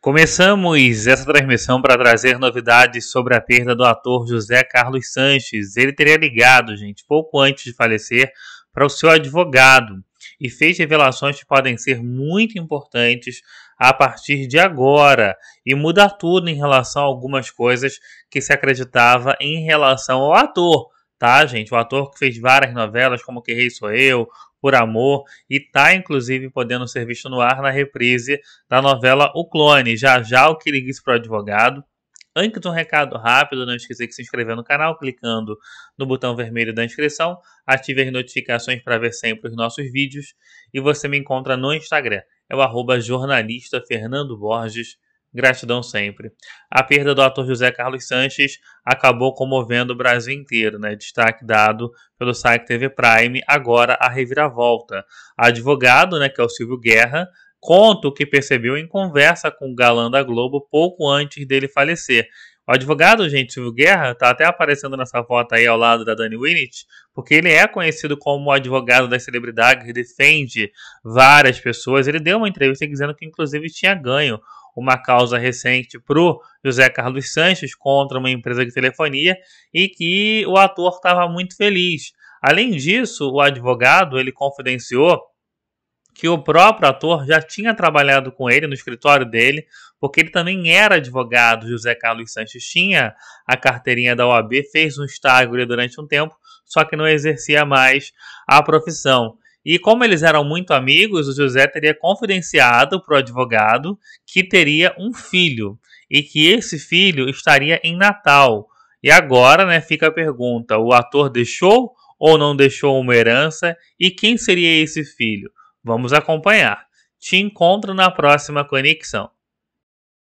Começamos essa transmissão para trazer novidades sobre a perda do ator José Carlos Sanches. Ele teria ligado, gente, pouco antes de falecer, para o seu advogado e fez revelações que podem ser muito importantes a partir de agora e muda tudo em relação a algumas coisas que se acreditava em relação ao ator. Tá, gente? O ator que fez várias novelas, como Que Rei Sou Eu, por Amor e tá inclusive podendo ser visto no ar na reprise da novela O Clone. Já já o que para o advogado. Antes de um recado rápido, não esqueça de se inscrever no canal clicando no botão vermelho da inscrição, ative as notificações para ver sempre os nossos vídeos e você me encontra no Instagram, é o arroba jornalista Fernando Borges Gratidão sempre. A perda do ator José Carlos Sanches acabou comovendo o Brasil inteiro, né? Destaque dado pelo site TV Prime, agora a reviravolta. Advogado, né, que é o Silvio Guerra, conta o que percebeu em conversa com o galã da Globo pouco antes dele falecer. O advogado, gente, Silvio Guerra, tá até aparecendo nessa foto aí ao lado da Dani Winnett, porque ele é conhecido como o advogado das celebridades, que defende várias pessoas. Ele deu uma entrevista dizendo que, inclusive, tinha ganho uma causa recente pro José Carlos Sanches contra uma empresa de telefonia e que o ator estava muito feliz. Além disso, o advogado ele confidenciou que o próprio ator já tinha trabalhado com ele no escritório dele, porque ele também era advogado. José Carlos Sanches tinha a carteirinha da OAB, fez um estágio durante um tempo, só que não exercia mais a profissão. E como eles eram muito amigos, o José teria confidenciado para o advogado que teria um filho e que esse filho estaria em Natal. E agora, né, fica a pergunta: o ator deixou ou não deixou uma herança e quem seria esse filho? Vamos acompanhar. Te encontro na próxima conexão.